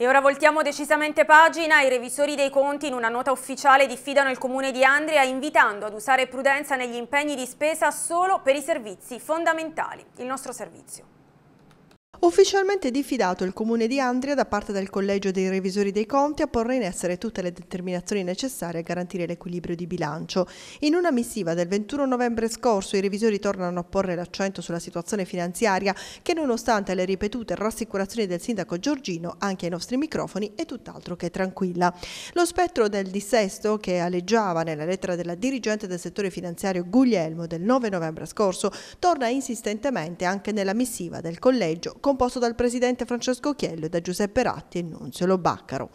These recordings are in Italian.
E ora voltiamo decisamente pagina, i revisori dei conti in una nota ufficiale diffidano il comune di Andria invitando ad usare prudenza negli impegni di spesa solo per i servizi fondamentali, il nostro servizio. Ufficialmente diffidato il Comune di Andria da parte del Collegio dei Revisori dei Conti a porre in essere tutte le determinazioni necessarie a garantire l'equilibrio di bilancio. In una missiva del 21 novembre scorso i revisori tornano a porre l'accento sulla situazione finanziaria che nonostante le ripetute rassicurazioni del sindaco Giorgino anche ai nostri microfoni è tutt'altro che tranquilla. Lo spettro del dissesto che aleggiava nella lettera della dirigente del settore finanziario Guglielmo del 9 novembre scorso torna insistentemente anche nella missiva del Collegio composto dal presidente Francesco Chiello e da Giuseppe Ratti e Nunziolo Baccaro.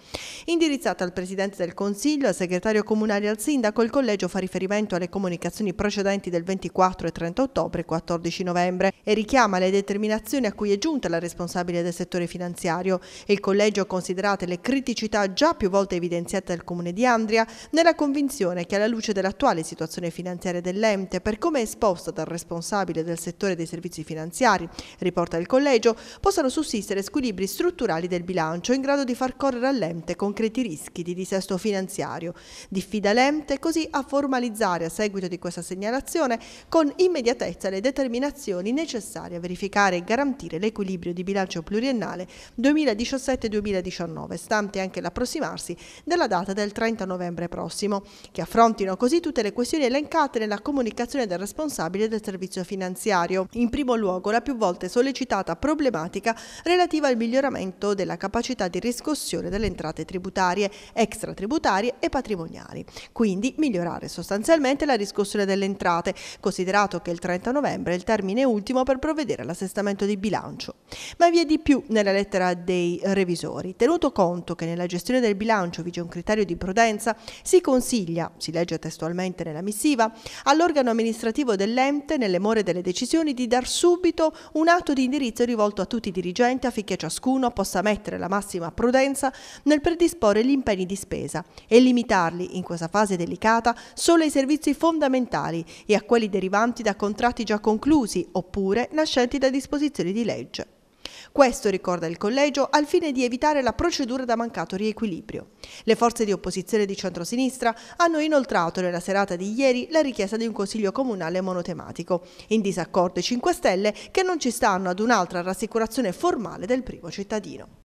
Indirizzata al presidente del Consiglio, al segretario comunale e al sindaco, il collegio fa riferimento alle comunicazioni precedenti del 24 e 30 ottobre e 14 novembre e richiama le determinazioni a cui è giunta la responsabile del settore finanziario. Il collegio considerate le criticità già più volte evidenziate dal comune di Andria nella convinzione che alla luce dell'attuale situazione finanziaria dell'ente, per come è esposta dal responsabile del settore dei servizi finanziari, riporta il collegio, possano sussistere squilibri strutturali del bilancio in grado di far correre all'ente concreti rischi di disesto finanziario. Diffida l'ente così a formalizzare a seguito di questa segnalazione con immediatezza le determinazioni necessarie a verificare e garantire l'equilibrio di bilancio pluriennale 2017-2019, stante anche l'approssimarsi della data del 30 novembre prossimo, che affrontino così tutte le questioni elencate nella comunicazione del responsabile del servizio finanziario. In primo luogo la più volte sollecitata problematica problematica relativa al miglioramento della capacità di riscossione delle entrate tributarie, extratributarie e patrimoniali. Quindi migliorare sostanzialmente la riscossione delle entrate, considerato che il 30 novembre è il termine ultimo per provvedere all'assestamento di bilancio. Ma vi è di più nella lettera dei revisori. Tenuto conto che nella gestione del bilancio vige un criterio di prudenza, si consiglia, si legge testualmente nella missiva, all'organo amministrativo dell'ente, nelle more delle decisioni, di dar subito un atto di indirizzo rivolto rivolto a tutti i dirigenti affinché ciascuno possa mettere la massima prudenza nel predisporre gli impegni di spesa e limitarli, in questa fase delicata, solo ai servizi fondamentali e a quelli derivanti da contratti già conclusi oppure nascenti da disposizioni di legge. Questo ricorda il collegio al fine di evitare la procedura da mancato riequilibrio. Le forze di opposizione di centrosinistra hanno inoltrato nella serata di ieri la richiesta di un consiglio comunale monotematico, in disaccordo i 5 Stelle che non ci stanno ad un'altra rassicurazione formale del primo cittadino.